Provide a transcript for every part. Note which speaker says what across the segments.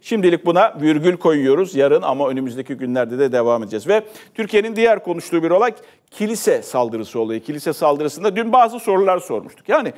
Speaker 1: Şimdilik buna virgül koyuyoruz yarın ama önümüzdeki günlerde de devam edeceğiz. Ve Türkiye'nin diğer konuştuğu bir olay kilise saldırısı olayı. Kilise saldırısında dün bazı sorular sormuştuk. Yani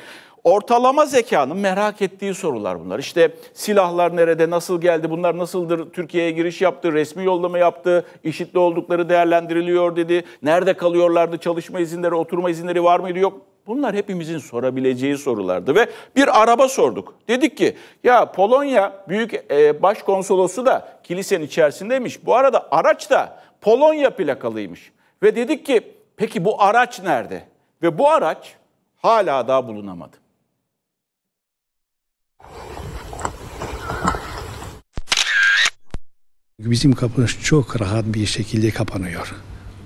Speaker 1: Ortalama zekanın merak ettiği sorular bunlar. İşte silahlar nerede, nasıl geldi, bunlar nasıldır, Türkiye'ye giriş yaptı, resmi yollama yaptı, işitli oldukları değerlendiriliyor dedi, nerede kalıyorlardı, çalışma izinleri, oturma izinleri var mıydı, yok Bunlar hepimizin sorabileceği sorulardı ve bir araba sorduk. Dedik ki ya Polonya Büyük e, Başkonsolosu da kilisenin içerisindeymiş. Bu arada araç da Polonya plakalıymış. Ve dedik ki peki bu araç nerede? Ve bu araç hala daha bulunamadı.
Speaker 2: Bizim kapımız çok rahat bir şekilde kapanıyor.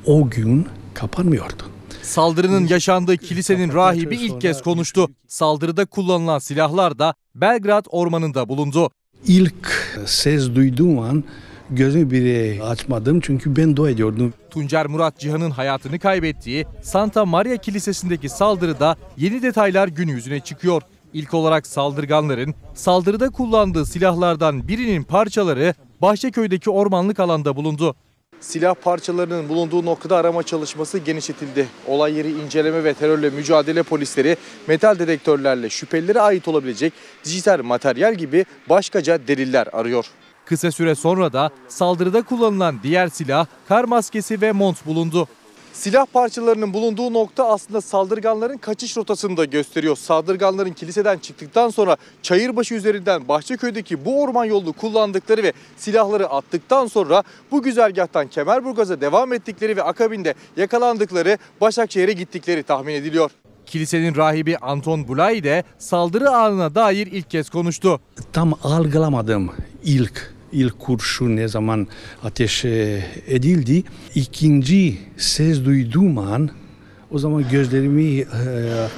Speaker 2: O gün kapanmıyordu.
Speaker 3: Saldırının yaşandığı kilisenin rahibi ilk kez konuştu. Saldırıda kullanılan silahlar da Belgrad ormanında bulundu. İlk
Speaker 2: ses duyduğum an gözümü bile açmadım çünkü ben dua ediyordum.
Speaker 3: Tuncer Murat Cihan'ın hayatını kaybettiği Santa Maria Kilisesi'ndeki saldırıda yeni detaylar gün yüzüne çıkıyor. İlk olarak saldırganların saldırıda kullandığı silahlardan birinin parçaları Bahçeköy'deki ormanlık alanda bulundu. Silah parçalarının bulunduğu noktada arama çalışması genişletildi. Olay yeri inceleme ve terörle mücadele polisleri metal dedektörlerle şüphelilere ait olabilecek dijital materyal gibi başkaca deliller arıyor. Kısa süre sonra da saldırıda kullanılan diğer silah, kar maskesi ve mont bulundu. Silah parçalarının bulunduğu nokta aslında saldırganların kaçış rotasını da gösteriyor. Saldırganların kiliseden çıktıktan sonra Çayırbaşı üzerinden Bahçeköy'deki bu orman yolunu kullandıkları ve silahları attıktan sonra bu güzergahtan Kemerburgaz'a devam ettikleri ve akabinde yakalandıkları Başakşehir'e gittikleri tahmin ediliyor. Kilisenin rahibi Anton Bulay de saldırı anına dair ilk kez konuştu.
Speaker 2: Tam algılamadım ilk ilk kurşun ne zaman ateş e, edildi. İkinci ses duyduğum an o zaman gözlerimi e,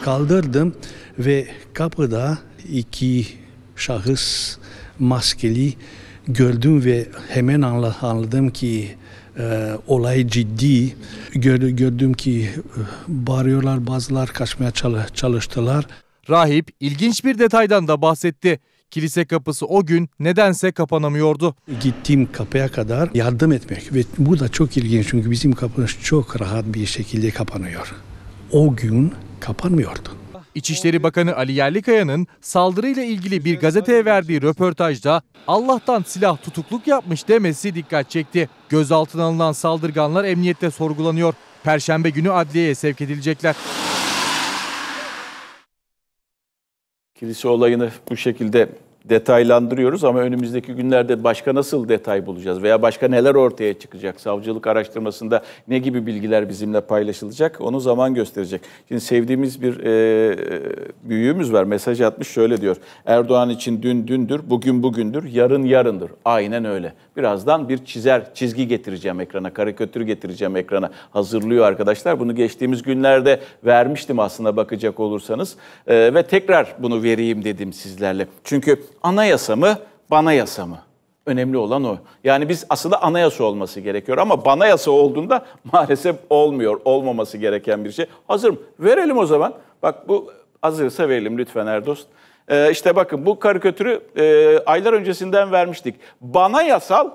Speaker 2: kaldırdım ve kapıda iki şahıs maskeli gördüm ve hemen anladım ki e, olay ciddi. gördüm ki bağırıyorlar bazılar kaçmaya çalıştılar.
Speaker 3: Rahip ilginç bir detaydan da bahsetti kilise kapısı o gün nedense
Speaker 2: kapanamıyordu. Gittiğim kapıya kadar yardım etmek ve bu da çok ilginç çünkü bizim kapımız çok rahat bir şekilde kapanıyor. O gün kapanmıyordu.
Speaker 3: İçişleri Bakanı Ali Yerlikaya'nın saldırıyla ilgili bir gazeteye verdiği röportajda Allah'tan silah tutukluk yapmış demesi dikkat çekti. Gözaltına alınan saldırganlar emniyette sorgulanıyor. Perşembe günü adliyeye sevk edilecekler.
Speaker 1: kilise olayını bu şekilde detaylandırıyoruz ama önümüzdeki günlerde başka nasıl detay bulacağız veya başka neler ortaya çıkacak? Savcılık araştırmasında ne gibi bilgiler bizimle paylaşılacak? Onu zaman gösterecek. Şimdi sevdiğimiz bir e, e, büyüğümüz var. Mesaj atmış şöyle diyor. Erdoğan için dün dündür, bugün bugündür, yarın yarındır. Aynen öyle. Birazdan bir çizer, çizgi getireceğim ekrana, karikatür getireceğim ekrana. Hazırlıyor arkadaşlar. Bunu geçtiğimiz günlerde vermiştim aslında bakacak olursanız. E, ve tekrar bunu vereyim dedim sizlerle. Çünkü anayasa mı, bana yasa mı? Önemli olan o. Yani biz aslında anayasa olması gerekiyor ama bana yasa olduğunda maalesef olmuyor. Olmaması gereken bir şey. Hazırım. Verelim o zaman. Bak bu hazırsa verelim lütfen Erdost. Ee, işte bakın bu karikatürü e, aylar öncesinden vermiştik. Bana yasal,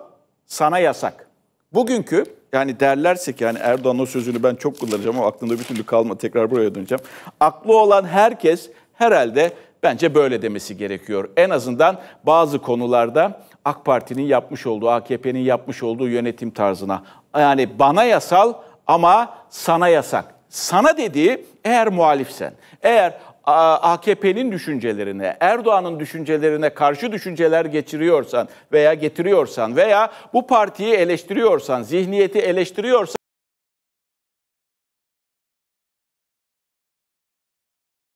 Speaker 1: sana yasak. Bugünkü yani derlerse ki yani Erdoğan o sözünü ben çok kullanacağım ama aklımda bir türlü kalma tekrar buraya döneceğim. Aklı olan herkes herhalde Bence böyle demesi gerekiyor. En azından bazı konularda AK Parti'nin yapmış olduğu, AKP'nin yapmış olduğu yönetim tarzına. Yani bana yasal ama sana yasak. Sana dediği eğer muhalifsen, eğer AKP'nin düşüncelerine, Erdoğan'ın düşüncelerine karşı düşünceler geçiriyorsan veya getiriyorsan veya bu partiyi eleştiriyorsan, zihniyeti eleştiriyorsan